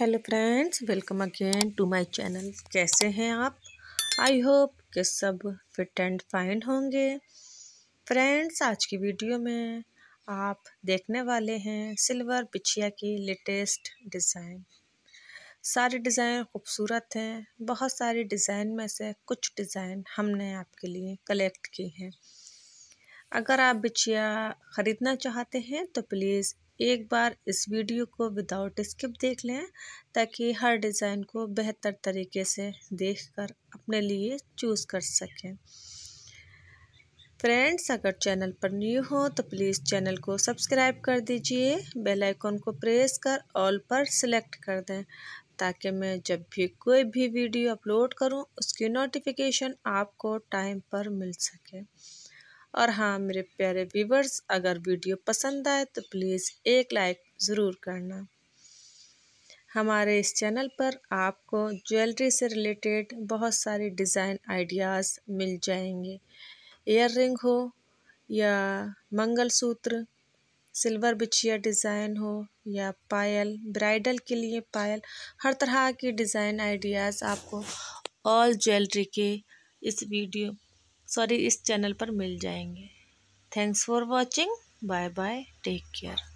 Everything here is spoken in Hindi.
hello friends welcome again to my channel कैसे हैं आप आई होप कि सब फिट एंड फाइन होंगे फ्रेंड्स आज की वीडियो में आप देखने वाले हैं सिल्वर पिछिया की लेटेस्ट डिज़ाइन सारे डिज़ाइन खूबसूरत हैं बहुत सारे डिज़ाइन में से कुछ डिज़ाइन हमने आपके लिए कलेक्ट की हैं अगर आप बिछिया ख़रीदना चाहते हैं तो प्लीज़ एक बार इस वीडियो को विदाउट स्किप देख लें ताकि हर डिज़ाइन को बेहतर तरीके से देखकर अपने लिए चूज़ कर सकें फ्रेंड्स अगर चैनल पर न्यू हो तो प्लीज़ चैनल को सब्सक्राइब कर दीजिए बेल आइकन को प्रेस कर ऑल पर सिलेक्ट कर दें ताकि मैं जब भी कोई भी वीडियो अपलोड करूं उसकी नोटिफिकेशन आपको टाइम पर मिल सके और हाँ मेरे प्यारे व्यूवर्स अगर वीडियो पसंद आए तो प्लीज़ एक लाइक ज़रूर करना हमारे इस चैनल पर आपको ज्वेलरी से रिलेटेड बहुत सारे डिज़ाइन आइडियाज़ मिल जाएंगे एयर रिंग हो या मंगलसूत्र सिल्वर बिछिया डिज़ाइन हो या पायल ब्राइडल के लिए पायल हर तरह की डिज़ाइन आइडियाज़ आपको ऑल ज्वेलरी के इस वीडियो सॉरी इस चैनल पर मिल जाएंगे thanks for watching bye bye take care